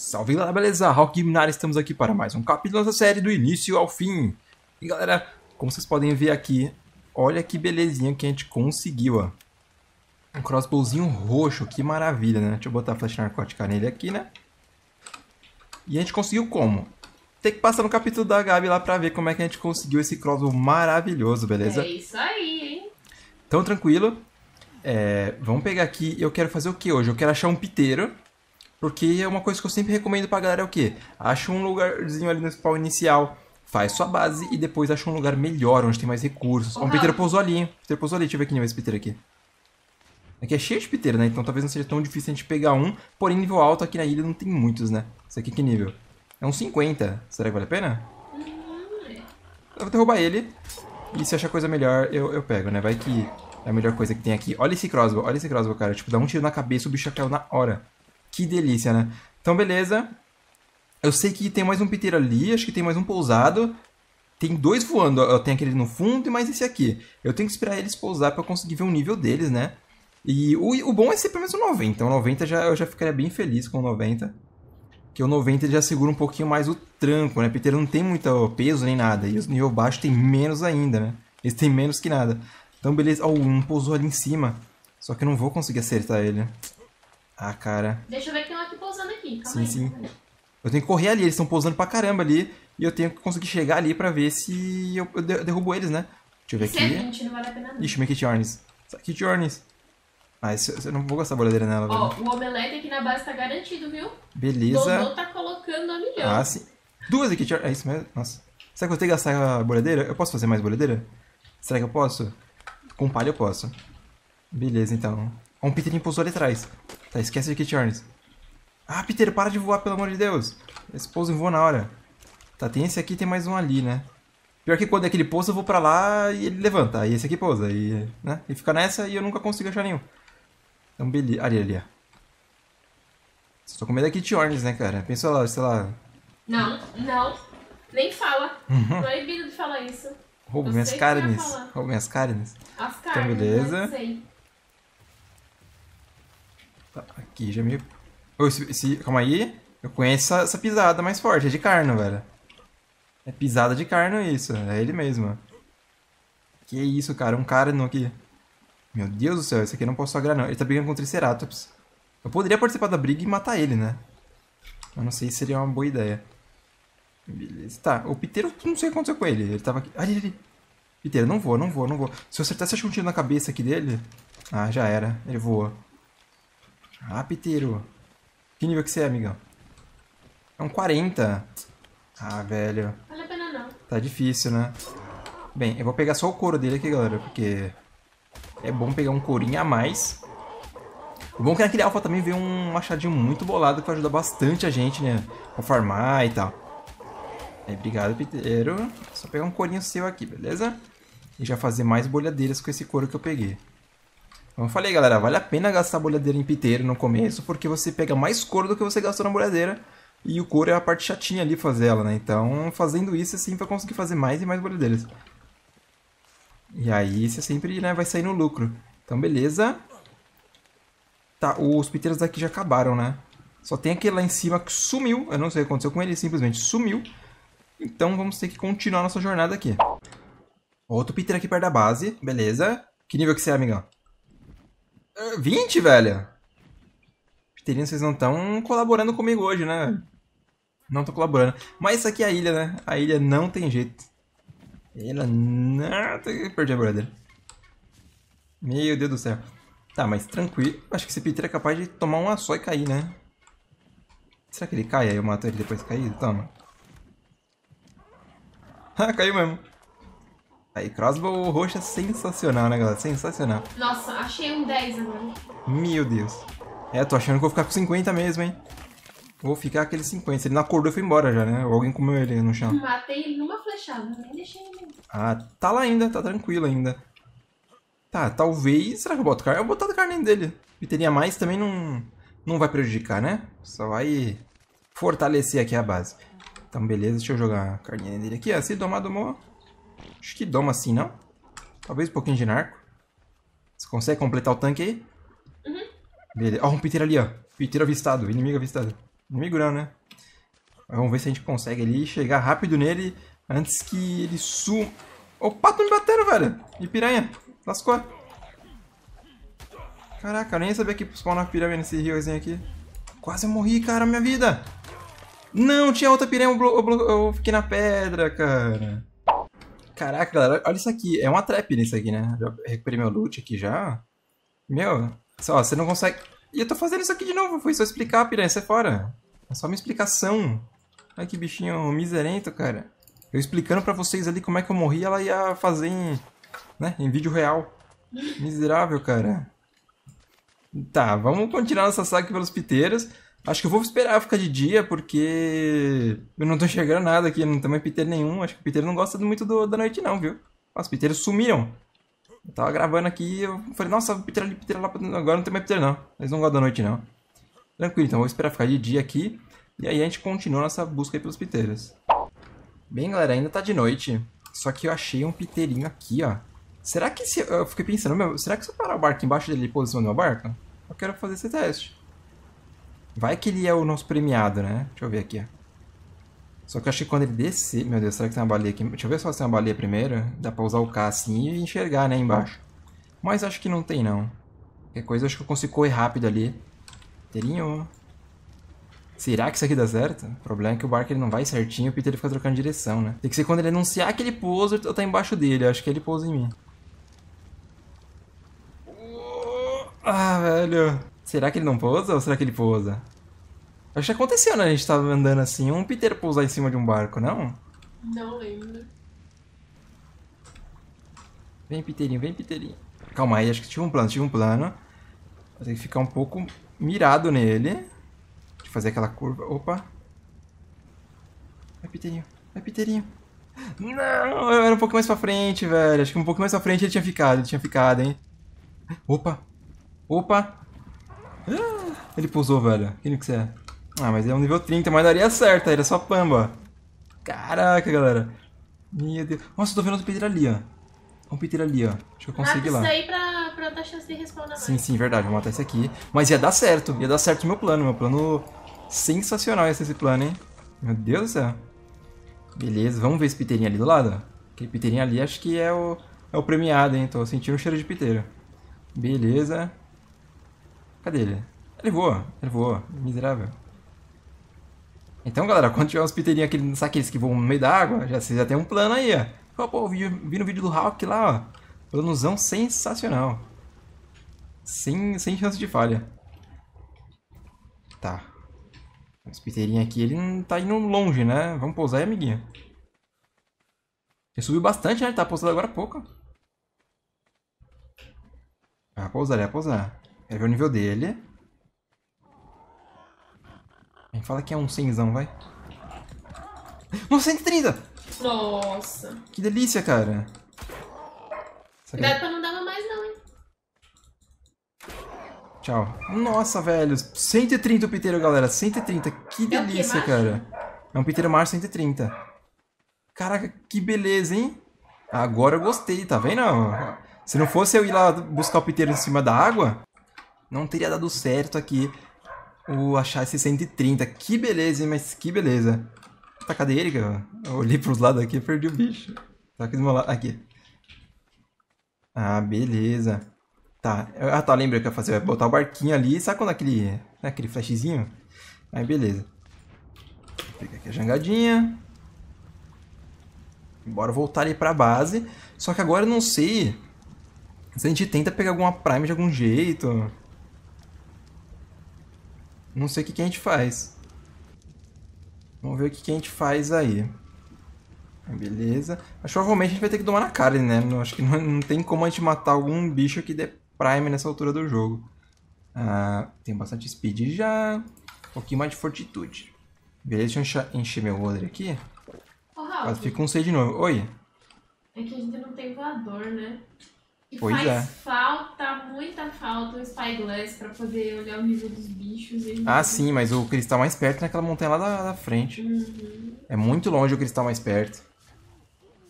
Salve galera, beleza? Rock Gimnara, estamos aqui para mais um capítulo da série do início ao fim. E galera, como vocês podem ver aqui, olha que belezinha que a gente conseguiu, ó. Um crossbowzinho roxo, que maravilha, né? Deixa eu botar a flecha narcótica nele aqui, né? E a gente conseguiu como? Tem que passar no capítulo da Gabi lá pra ver como é que a gente conseguiu esse crossbow maravilhoso, beleza? É isso aí, hein? Então, tranquilo. É, vamos pegar aqui... Eu quero fazer o que hoje? Eu quero achar um piteiro porque é uma coisa que eu sempre recomendo pra galera é o quê? Acha um lugarzinho ali no spawn inicial, faz sua base e depois acha um lugar melhor, onde tem mais recursos. Ó, é oh, um Peter pousou ali, hein? Peter pousou ali, deixa eu ver quem é esse Peter aqui. Aqui é cheio de piteira, né? Então talvez não seja tão difícil a gente pegar um. Porém, nível alto aqui na ilha não tem muitos, né? Isso aqui que nível? É um 50. Será que vale a pena? Eu vou derrubar ele. E se achar coisa melhor, eu, eu pego, né? Vai que é a melhor coisa que tem aqui. Olha esse crossbow, olha esse crossbow, cara. Tipo, dá um tiro na cabeça, o bicho caiu na hora. Que delícia, né? Então, beleza. Eu sei que tem mais um piteiro ali, acho que tem mais um pousado. Tem dois voando, eu tenho aquele no fundo e mais esse aqui. Eu tenho que esperar eles pousar para conseguir ver o nível deles, né? E o, o bom é ser pelo menos o 90. Então, 90 já, eu já ficaria bem feliz com o 90. Que o 90 já segura um pouquinho mais o tranco, né? Piteiro não tem muito peso nem nada. E os nível baixo tem menos ainda, né? Eles têm menos que nada. Então, beleza. Ó, oh, um pousou ali em cima. Só que eu não vou conseguir acertar ele. Ah, cara. Deixa eu ver quem um é aqui pousando tá aqui. Calma sim, aí, sim. Eu tenho que correr ali, eles estão pousando pra caramba ali. E eu tenho que conseguir chegar ali pra ver se eu, eu derrubo eles, né? Deixa eu ver Isso é aqui. É 20, não vale a pena não. Ixi, minha Kit Ornis. Kit Ah, isso, eu não vou gastar a boledeira nela, Ó, oh, o omelete aqui na base tá garantido, viu? Beleza. O tá colocando a milhão. Ah, sim. Duas aqui, é isso mesmo? Nossa. Será que eu tenho que gastar a boledeira? Eu posso fazer mais boladeira? Será que eu posso? Com palha eu posso. Beleza, então. É um Peter pousou ali atrás. Tá, esquece de Kit Harness. Ah, Peter, para de voar, pelo amor de Deus. Esse pouso voa na hora. Tá, tem esse aqui e tem mais um ali, né? Pior que quando é aquele pouso, eu vou pra lá e ele levanta. Aí esse aqui pousa. E, né? e fica nessa e eu nunca consigo achar nenhum. Então, beleza. Ali, ali, ó. Só com medo da Kit Ornes, né, cara? Pensa lá, sei lá. Não, não. Nem fala. Uhum. Proibido de falar isso. Roubo minhas carnes. Roubo minhas carnes. As então, carnes. Então, beleza. Não sei. Tá, aqui já me... Oh, esse, esse... Calma aí. Eu conheço essa, essa, pisada mais forte. É de carne, velho. É pisada de carne isso. É ele mesmo. Que isso, cara. Um cara aqui. Meu Deus do céu. Esse aqui eu não posso agrar, não. Ele tá brigando com o Triceratops. Eu poderia participar da briga e matar ele, né? Eu não sei se seria uma boa ideia. Beleza. Tá, o Piteiro, não sei o que aconteceu com ele. Ele tava aqui. Ali, ali. Piteiro, não voa, não voa, não voa. Se eu acertasse um tiro na cabeça aqui dele... Ah, já era. Ele voa. Rapiteiro. Que nível que você é, amigão? É um 40. Ah, velho. Vale a pena não. Tá difícil, né? Bem, eu vou pegar só o couro dele aqui, galera, porque é bom pegar um courinho a mais. O bom é que naquele alfa também veio um machadinho muito bolado que vai ajudar bastante a gente, né? Pra farmar e tal. É, obrigado, Piteiro. Só pegar um corinho seu aqui, beleza? E já fazer mais bolhadeiras com esse couro que eu peguei. Como eu falei, galera, vale a pena gastar a bolhadeira em piteiro no começo, porque você pega mais couro do que você gastou na bolhadeira, e o couro é a parte chatinha ali fazer ela, né? Então, fazendo isso, assim, vai conseguir fazer mais e mais bolhadeiras. E aí, você sempre né, vai sair no lucro. Então, beleza. Tá, os piteiros daqui já acabaram, né? Só tem aquele lá em cima que sumiu. Eu não sei o que aconteceu com ele, simplesmente sumiu. Então, vamos ter que continuar nossa jornada aqui. Outro piteiro aqui perto da base, beleza. Que nível que você é, amigão? 20, é, velho? Piterino, vocês não estão colaborando comigo hoje, né? Não estão colaborando. Mas isso aqui é a ilha, né? A ilha não tem jeito. Ela não... Perdi a brother. Meu Deus do céu. Tá, mas tranquilo. Acho que esse Peter é capaz de tomar um só e cair, né? Será que ele cai? Aí eu mato ele depois caído? Toma. Ah, caiu mesmo. Aí, crossbow roxa é sensacional, né, galera? Sensacional. Nossa, achei um 10 agora. Meu Deus. É, tô achando que vou ficar com 50 mesmo, hein? Vou ficar aquele 50. Ele não acordou e foi embora já, né? Ou alguém comeu ele no chão. Matei ele numa flechada, né? nem deixei ele. Ah, tá lá ainda, tá tranquilo ainda. Tá, talvez. Será que eu boto carne? Eu vou botar a carne dele. E teria mais também não, não vai prejudicar, né? Só vai fortalecer aqui a base. Então, beleza, deixa eu jogar a carninha dele aqui. assim se domar, domou. Acho que doma assim, não? Talvez um pouquinho de narco. Você consegue completar o tanque aí? Uhum. Beleza. Ó, oh, um piteiro ali, ó. Piteiro avistado. Inimigo avistado. Inimigo não, né? Vamos ver se a gente consegue ali chegar rápido nele antes que ele suma. Opa, pato me batendo, velho. E piranha. Lascou. Caraca, eu nem sabia que spawnar piranha nesse riozinho aqui. Quase eu morri, cara, minha vida. Não, tinha outra piranha. Eu, eu, eu fiquei na pedra, cara. Caraca, galera, olha isso aqui. É uma trap nisso aqui, né? Já recuperei meu loot aqui já. Meu, só, você não consegue... E eu tô fazendo isso aqui de novo. Foi só explicar, piranha. Sai fora. É só uma explicação. Olha que bichinho miserento, cara. Eu explicando pra vocês ali como é que eu morri, ela ia fazer em, né, em vídeo real. Miserável, cara. Tá, vamos continuar nossa saga pelos piteiros. Acho que eu vou esperar ficar de dia, porque eu não tô enxergando nada aqui, não tem mais piteiro nenhum. Acho que o piteiro não gosta muito do, da noite não, viu? Os Peter sumiram. Eu tava gravando aqui eu falei, nossa, Peter ali, Peter lá, agora não tem mais piteiro não. Eles não gostam da noite não. Tranquilo, então vou esperar ficar de dia aqui. E aí a gente continua nossa busca aí pelos piteiros. Bem, galera, ainda tá de noite. Só que eu achei um piteirinho aqui, ó. Será que se... Eu fiquei pensando, meu, será que se eu parar o barco embaixo dele e posicionar o barco? Eu quero fazer esse teste. Vai que ele é o nosso premiado, né? Deixa eu ver aqui, ó. Só que eu achei que quando ele descer... Meu Deus, será que tem uma baleia aqui? Deixa eu ver só se tem uma baleia primeiro. Dá pra usar o K assim e enxergar, né, embaixo. Mas acho que não tem, não. Qualquer coisa, acho que eu consigo correr rápido ali. Terinho. Será que isso aqui dá certo? O problema é que o barco ele não vai certinho, o Peter ele fica trocando direção, né? Tem que ser quando ele anunciar que ele pousa, eu tá embaixo dele. Eu acho que ele pousa em mim. Ah, velho. Será que ele não pousa ou será que ele pousa? Acho que aconteceu, né? A gente tava andando assim, um Peter pousar em cima de um barco, não? Não lembro. Vem, Piteirinho, vem, Piteirinho. Calma aí, acho que tinha um plano, tinha um plano. Vou ter que ficar um pouco mirado nele. Deixa eu fazer aquela curva. Opa. Vai, Piteirinho. Vai, Piteirinho. Não, eu era um pouco mais pra frente, velho. Acho que um pouco mais pra frente ele tinha ficado, ele tinha ficado, hein. Opa. Opa. Ele pousou, velho. Quem que você é? Ah, mas ele é um nível 30, mas daria certo, ele é só pamba. Caraca, galera. Meu Deus. Nossa, eu tô vendo outro Peter ali, ó. Um Peter ali, ó. Acho que eu consegui lá. isso aí pra, pra dar chance de respawnar mais. Sim, sim, verdade. Vou matar esse aqui. Mas ia dar certo. Ia dar certo o meu plano. Meu plano sensacional esse, esse plano, hein? Meu Deus do céu. Beleza, vamos ver esse piteirinho ali do lado. Aquele piteirinho ali acho que é o, é o premiado, hein? Tô sentindo o cheiro de piteiro. Beleza. Cadê ele? Ele voa, ele voa, miserável. Então, galera, quando tiver uns piteirinhos aquele, sabe aqueles que voam no meio da água, já, você já tem um plano aí, ó. pô, vi, vi no vídeo do Hawk lá, ó. Planozão sensacional. Sem, sem chance de falha. Tá. Esse piteirinho aqui, ele não tá indo longe, né? Vamos pousar aí, amiguinho. Ele subiu bastante, né? Ele tá pousando agora há pouco. Vai ah, pousar, é pousar. Quero ver o nível dele. Vem, fala que é um 100zão, vai. Nossa, 130! Nossa. Que delícia, cara. Cuidado pra não dar mais não, hein. Tchau. Nossa, velho. 130 o piteiro, galera. 130. Que é delícia, é que, cara. É um piteiro mar 130. Caraca, que beleza, hein? Agora eu gostei, tá vendo? Se não fosse eu ir lá buscar o piteiro em cima da água, não teria dado certo aqui o achar esse 130. Que beleza, hein? Mas que beleza. Tá, cadê ele, cara? Eu olhei pros lados aqui e perdi o bicho. Tá aqui do meu lado. Aqui. Ah, beleza. Tá. Ah, tá. Lembra que eu ia fazer? Eu ia botar o barquinho ali. Sabe quando aquele, né, aquele flashzinho? Aí, beleza. Pega aqui a jangadinha. Bora voltar ali pra base. Só que agora eu não sei se a gente tenta pegar alguma Prime de algum jeito. Não sei o que, que a gente faz. Vamos ver o que, que a gente faz aí. Beleza. Acho que provavelmente a gente vai ter que domar na cara, né? Não, acho que não, não, tem como a gente matar algum bicho que dê prime nessa altura do jogo. Ah, tem bastante speed já. Um pouquinho mais de fortitude. Beleza, deixa eu encher, encher meu odre aqui. Oh, Quase fica um C de novo. Oi. É que a gente não tem voador, né? E pois faz é. falta, muita falta o Spyglass pra poder olhar o nível dos bichos. ah, sim, mas o cristal mais perto é naquela montanha lá da, da frente. Uhum. É muito longe o cristal mais perto.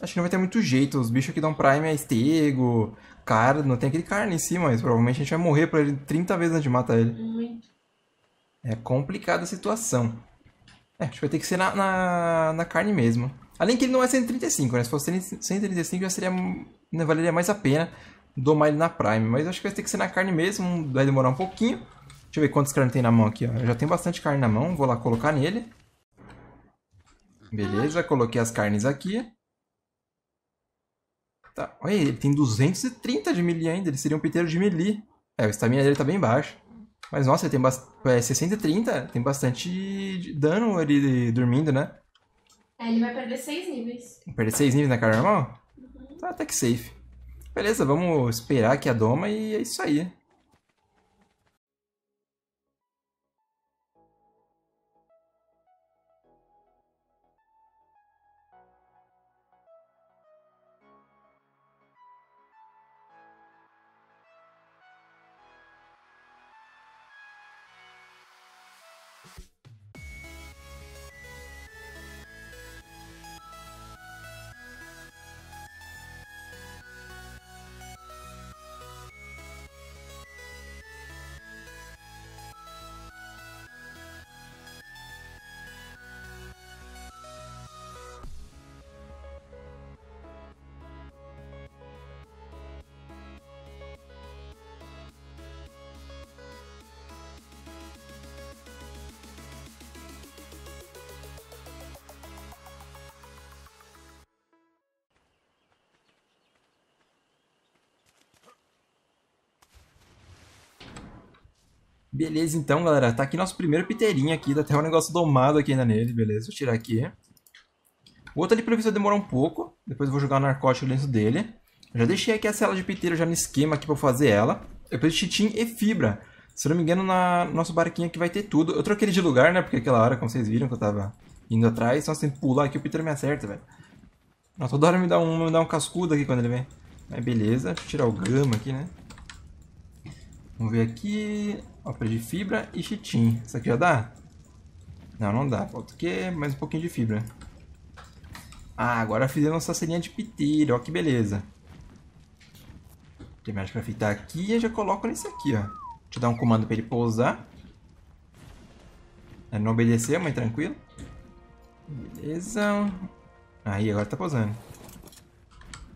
Acho que não vai ter muito jeito. Os bichos que dão prime é estego, carne não tem aquele carne em cima mas provavelmente a gente vai morrer pra ele 30 vezes antes de matar ele. Muito. É complicada a situação. É, a gente vai ter que ser na, na, na carne mesmo. Além que ele não é 135, né? Se fosse 135 já seria, né, valeria mais a pena domar ele na Prime. Mas acho que vai ter que ser na carne mesmo, vai demorar um pouquinho. Deixa eu ver quantas carnes tem na mão aqui, ó. Eu já tenho bastante carne na mão, vou lá colocar nele. Beleza, coloquei as carnes aqui. Tá, olha ele tem 230 de melee ainda, ele seria um piteiro de melee. É, o estamina dele tá bem baixo. Mas nossa, ele tem bastante... É, 630, tem bastante dano ele dormindo, né? É, ele vai perder 6 níveis. Perder 6 níveis na cara normal? Uhum. Tá até tá que safe. Beleza, vamos esperar aqui a doma e é isso aí. Beleza, então, galera. Tá aqui nosso primeiro piteirinho aqui. Tá até um negócio domado aqui ainda nele, beleza. Vou tirar aqui. O outro ali, pelo demorou um pouco. Depois eu vou jogar o narcótico dentro dele. Já deixei aqui a cela de piteiro já no esquema aqui pra fazer ela. Eu preciso de chitim e fibra. Se eu não me engano, na no nosso barquinho aqui vai ter tudo. Eu troquei ele de lugar, né? Porque aquela hora, como vocês viram, que eu tava indo atrás. Nossa, então, tem que pular aqui, o piteiro me acerta, velho. Nossa, toda hora me dá um, me dá um cascudo aqui quando ele vem. Mas beleza, deixa eu tirar o gama aqui, né? Vamos ver aqui. Ó, de fibra e chitim. Isso aqui já dá? Não, não dá. Falta o quê? Mais um pouquinho de fibra. Ah, agora fizemos nossa serinha de piteiro. Ó, que beleza. Tem mais pra fitar aqui e já coloco nesse aqui, ó. Deixa eu dar um comando pra ele pousar. Ele é, não obedeceu, mas tranquilo. Beleza. Aí, agora tá pousando.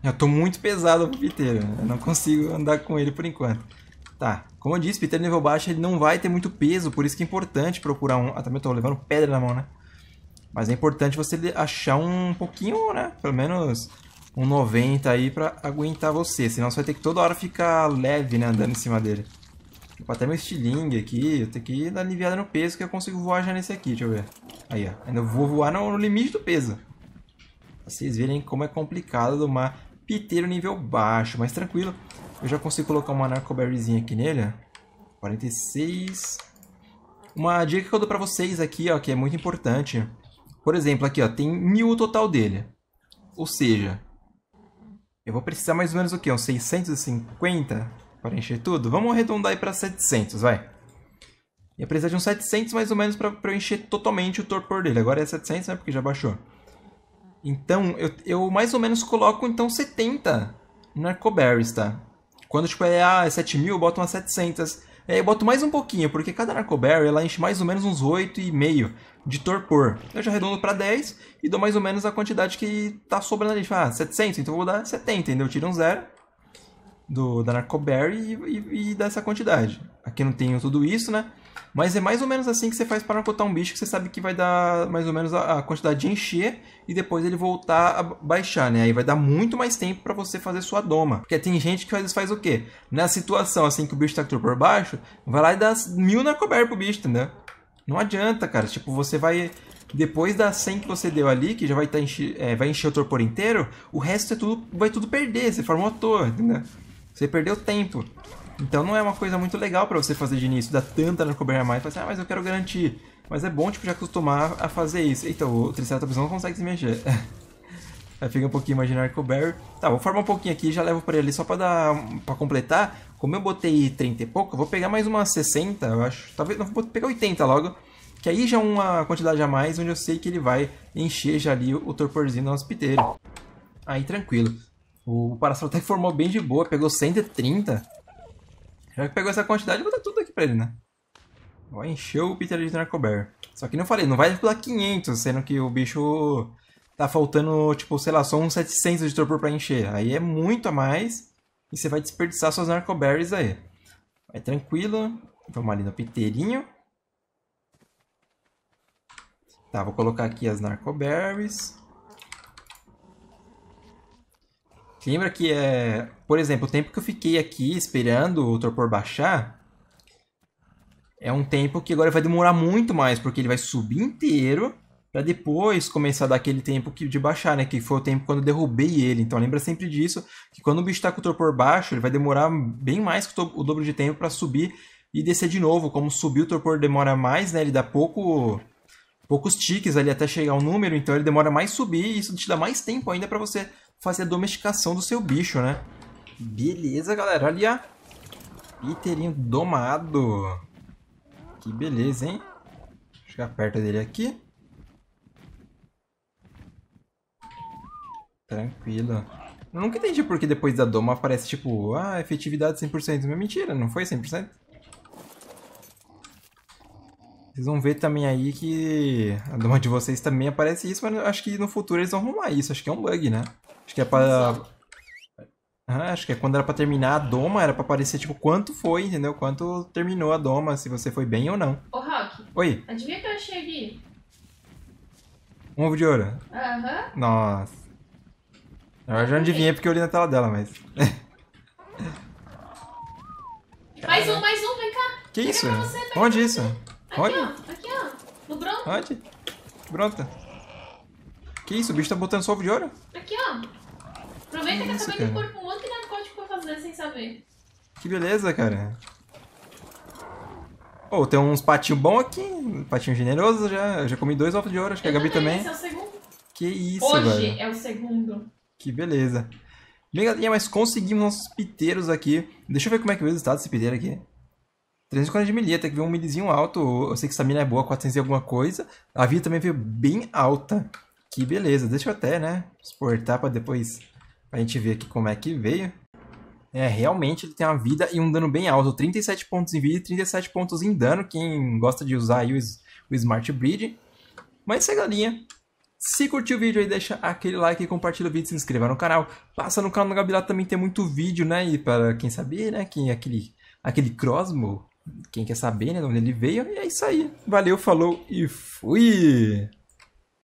Eu tô muito pesado pro piteiro. Eu não consigo andar com ele por enquanto. Tá. Como eu disse, Peter nível baixo ele não vai ter muito peso, por isso que é importante procurar um. Ah, também eu tô levando pedra na mão, né? Mas é importante você achar um pouquinho, né? Pelo menos um 90 aí pra aguentar você. Senão você vai ter que toda hora ficar leve, né? Andando em cima dele. Tipo, até meu estilingue aqui. Eu tenho que dar aliviada no peso que eu consigo voar já nesse aqui. Deixa eu ver. Aí, ó. Ainda vou voar no, limite do peso. Pra vocês verem como é complicado domar piteiro nível baixo. Mas tranquilo. Eu já consigo colocar uma narcoberryzinha aqui nele. 46. Uma dica que eu dou pra vocês aqui, ó, que é muito importante. Por exemplo, aqui, ó, tem mil o total dele. Ou seja, eu vou precisar mais ou menos o quê? Uns 650 para encher tudo? Vamos arredondar aí para 700, vai. Ia precisar de uns 700 mais ou menos para eu encher totalmente o torpor dele. Agora é 700, né? Porque já baixou. Então, eu, eu mais ou menos coloco, então, 70 narcoberries, tá? Quando, tipo, é, ah, é 7 mil, bota umas 700. Aí é, eu boto mais um pouquinho, porque cada narcoberry ela enche mais ou menos uns 8,5 de torpor. Eu já arredondo para 10 e dou mais ou menos a quantidade que tá sobrando ali. Tipo, ah, 700, então eu vou dar 70, entendeu? Eu tiro um zero do, da Narcoberry e, e, e dessa quantidade. Aqui não tenho tudo isso, né? Mas é mais ou menos assim que você faz para narcotar um bicho, que você sabe que vai dar mais ou menos a, a quantidade de encher e depois ele voltar a baixar, né? Aí vai dar muito mais tempo para você fazer sua doma. Porque tem gente que às vezes faz o quê? Na situação assim que o bicho tá por baixo, vai lá e dá mil narcoberry pro bicho, entendeu? Não adianta, cara. Tipo, você vai depois da 100 que você deu ali, que já vai, tá é, vai encher o torpor inteiro, o resto é tudo, vai tudo perder, você formou à toa, entendeu? Você perdeu tempo. Então não é uma coisa muito legal para você fazer de início, Dá tanta na coberta mais, assim, ah, mas eu quero garantir. Mas é bom, tipo, já acostumar a fazer isso. Eita, então, o Triceratops não consegue se mexer. Aí fica um pouquinho imaginar Coberry. Tá, vou formar um pouquinho aqui já levo pra ele só pra dar. para completar. Como eu botei 30 e pouco, eu vou pegar mais uma 60, eu acho. Talvez. Não, vou pegar 80 logo. Que aí já é uma quantidade a mais onde eu sei que ele vai encher já ali o torporzinho do nosso Aí tranquilo. O Parasol até formou bem de boa, pegou 130. Já que pegou essa quantidade, eu vou dar tudo aqui pra ele, né? Vai encher o Peter de narcoberry. Só que não falei, não vai dar 500, sendo que o bicho tá faltando, tipo, sei lá, só uns 700 de torpor pra encher. Aí é muito a mais e você vai desperdiçar suas Narcoberries aí. Vai tranquilo. Vamos ali no Piterinho. Tá, vou colocar aqui as Narcoberries. Lembra que é. Por exemplo, o tempo que eu fiquei aqui esperando o torpor baixar. É um tempo que agora vai demorar muito mais, porque ele vai subir inteiro para depois começar a dar aquele tempo que, de baixar, né? Que foi o tempo quando eu derrubei ele. Então lembra sempre disso, que quando o bicho tá com o torpor baixo, ele vai demorar bem mais que o, o dobro de tempo para subir e descer de novo. Como subir o torpor demora mais, né? Ele dá pouco poucos tiques ali até chegar ao número, então ele demora mais subir e isso te dá mais tempo ainda para você fazer a domesticação do seu bicho, né? Beleza, galera. Olha. Piteirinho domado. Que beleza, hein? eu aperta dele aqui. Tranquilo. Eu nunca entendi porque depois da doma aparece tipo, ah, efetividade 100%. Mas mentira, não foi 100%. Vocês vão ver também aí que a doma de vocês também aparece isso, mas acho que no futuro eles vão arrumar isso. Acho que é um bug, né? Acho que é pra. acho que é quando era pra terminar a doma, era pra aparecer, tipo, quanto foi, entendeu? Quanto terminou a doma, se você foi bem ou não. Ô, Rock. Oi. Adivinha que eu achei ali? Um ovo de ouro? Aham. Uhum. Nossa. Eu já não adivinhei porque eu olhei na tela dela, mas... mais um, mais um, vem cá. Que isso? Vem você, Onde isso? Aqui, Onde? Ó, aqui, ó. No bronto. Onde? Bronta. Que isso? O bicho tá botando só ovo de ouro? Aqui, ó. Aproveita que, que eu acabei de pôr um monte de narcótico pra fazer sem saber. Que beleza, cara. Oh, tem uns patinhos bons aqui, patinho generoso, já, já comi dois ovos de ouro, acho que eu a Gabi também. Esse é o segundo. Que isso, Hoje velho. é o segundo. Que beleza. Bem, mas conseguimos nossos piteiros aqui. Deixa eu ver como é que veio o estado desse piteiro aqui. 340 de milha, tem que ver um milizinho alto. Eu sei que essa mina é boa, 400 e alguma coisa. A vida também veio bem alta. Que beleza, deixa eu até, né, exportar pra depois Pra gente ver aqui como é que veio. É, realmente ele tem uma vida e um dano bem alto. 37 pontos em vida e 37 pontos em dano. Quem gosta de usar aí o, o Smart Breed. Mas isso é galinha. Se curtiu o vídeo aí, deixa aquele like, compartilha o vídeo, se inscreva no canal. Passa no canal do Gabilato também tem muito vídeo, né? E para quem saber, né? Quem, é aquele, aquele Crosmo, quem quer saber, né? De onde ele veio. E é isso aí. Valeu, falou e fui!